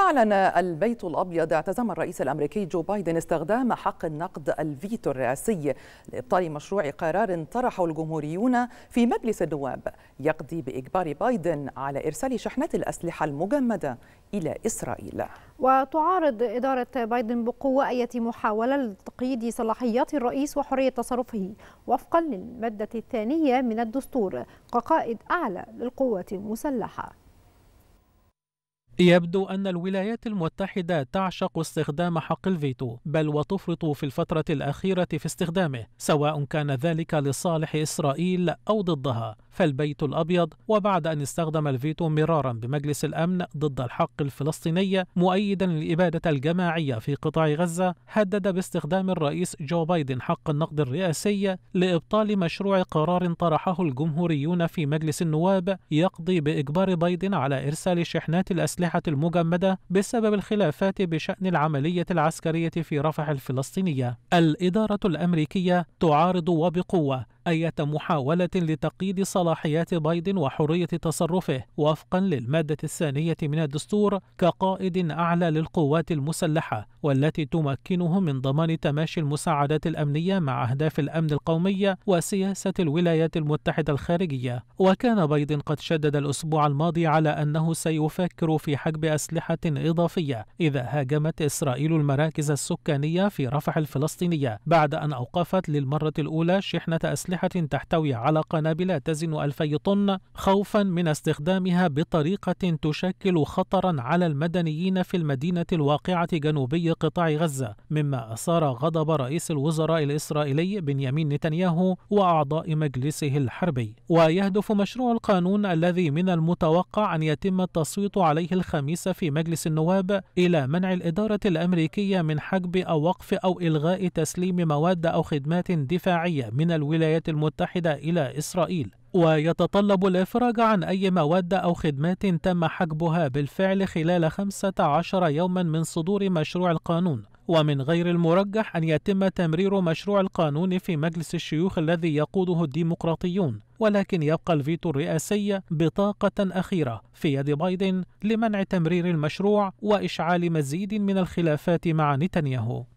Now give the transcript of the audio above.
أعلن البيت الأبيض اعتزم الرئيس الأمريكي جو بايدن استخدام حق النقد الفيتو الرئاسي لإبطال مشروع قرار طرحه الجمهوريون في مجلس النواب يقضي بإجبار بايدن على إرسال شحنات الأسلحة المجمدة إلى إسرائيل وتعارض إدارة بايدن بقوة أي محاولة لتقييد صلاحيات الرئيس وحرية تصرفه وفقا للمادة الثانية من الدستور كقائد أعلى للقوات المسلحة يبدو أن الولايات المتحدة تعشق استخدام حق الفيتو بل وتفرط في الفترة الأخيرة في استخدامه سواء كان ذلك لصالح إسرائيل أو ضدها فالبيت الأبيض وبعد أن استخدم الفيتو مرارا بمجلس الأمن ضد الحق الفلسطيني مؤيدا الإبادة الجماعية في قطاع غزة هدد باستخدام الرئيس جو بايدن حق النقد الرئاسي لإبطال مشروع قرار طرحه الجمهوريون في مجلس النواب يقضي بإجبار بايدن على إرسال شحنات الأسلحة المجمدة بسبب الخلافات بشأن العملية العسكرية في رفح الفلسطينية. الإدارة الأمريكية تعارض وبقوة أية محاولة لتقييد صلاحيات بايدن وحرية تصرفه وفقا للمادة الثانية من الدستور كقائد أعلى للقوات المسلحة والتي تمكنه من ضمان تماشي المساعدات الأمنية مع أهداف الأمن القومي وسياسة الولايات المتحدة الخارجية وكان بايدن قد شدد الأسبوع الماضي على أنه سيفكر في حجب أسلحة إضافية إذا هاجمت إسرائيل المراكز السكانية في رفح الفلسطينية بعد أن أوقفت للمرة الأولى شحنة أسلحة أسلحة تحتوي على قنابل تزن ألفي طن خوفا من استخدامها بطريقة تشكل خطرا على المدنيين في المدينة الواقعة جنوبي قطاع غزة مما أثار غضب رئيس الوزراء الإسرائيلي بنيامين نتنياهو وأعضاء مجلسه الحربي ويهدف مشروع القانون الذي من المتوقع أن يتم التصويت عليه الخميس في مجلس النواب إلى منع الإدارة الأمريكية من حجب أو وقف أو إلغاء تسليم مواد أو خدمات دفاعية من الولايات الولايات المتحدة إلى إسرائيل ويتطلب الإفراج عن أي مواد أو خدمات تم حجبها بالفعل خلال 15 يوما من صدور مشروع القانون ومن غير المرجح أن يتم تمرير مشروع القانون في مجلس الشيوخ الذي يقوده الديمقراطيون ولكن يبقى الفيتو الرئاسي بطاقة أخيرة في يد بايدن لمنع تمرير المشروع وإشعال مزيد من الخلافات مع نتنياهو